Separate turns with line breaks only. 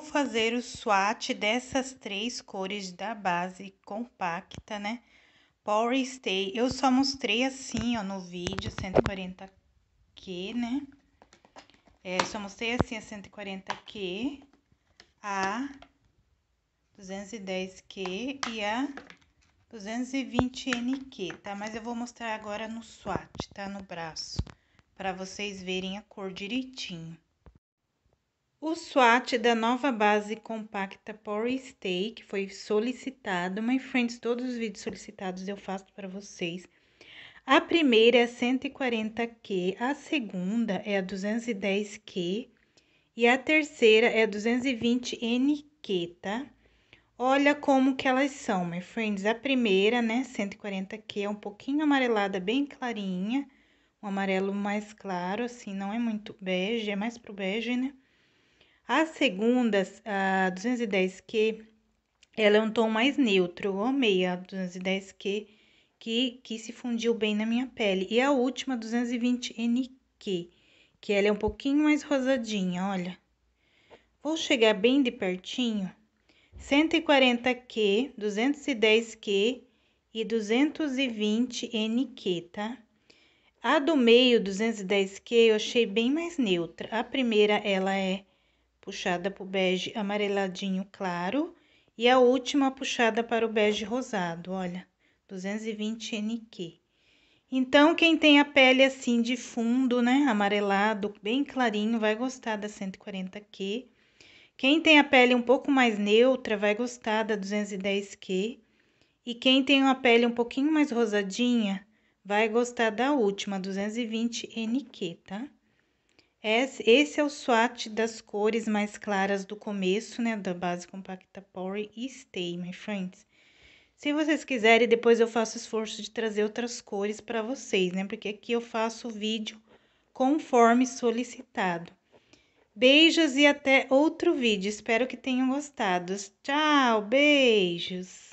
vou fazer o swatch dessas três cores da base compacta, né? Power Stay, eu só mostrei assim, ó, no vídeo, 140Q, né? É, só mostrei assim a 140Q, a 210Q e a 220NQ, tá? Mas eu vou mostrar agora no swatch, tá? No braço, para vocês verem a cor direitinho. O SWAT da nova base compacta Pori Stay, que foi solicitado, my friends, todos os vídeos solicitados eu faço para vocês. A primeira é 140Q, a segunda é a 210Q e a terceira é a 220NQ, tá? Olha como que elas são, my friends. A primeira, né, 140Q, é um pouquinho amarelada, bem clarinha, um amarelo mais claro, assim, não é muito bege, é mais pro bege, né? A segunda, a 210Q, ela é um tom mais neutro. Eu amei a 210Q, que, que se fundiu bem na minha pele. E a última, 220NQ, que ela é um pouquinho mais rosadinha, olha. Vou chegar bem de pertinho. 140Q, 210Q e 220NQ, tá? A do meio, 210Q, eu achei bem mais neutra. A primeira, ela é puxada para o bege amareladinho claro e a última puxada para o bege rosado, olha, 220 NQ. Então, quem tem a pele assim de fundo, né, amarelado, bem clarinho, vai gostar da 140Q. Quem tem a pele um pouco mais neutra, vai gostar da 210Q. E quem tem uma pele um pouquinho mais rosadinha, vai gostar da última, 220 NQ, tá? Esse é o swatch das cores mais claras do começo, né? Da base compacta Power e Stay, my friends. Se vocês quiserem, depois eu faço esforço de trazer outras cores para vocês, né? Porque aqui eu faço o vídeo conforme solicitado. Beijos e até outro vídeo. Espero que tenham gostado. Tchau, beijos!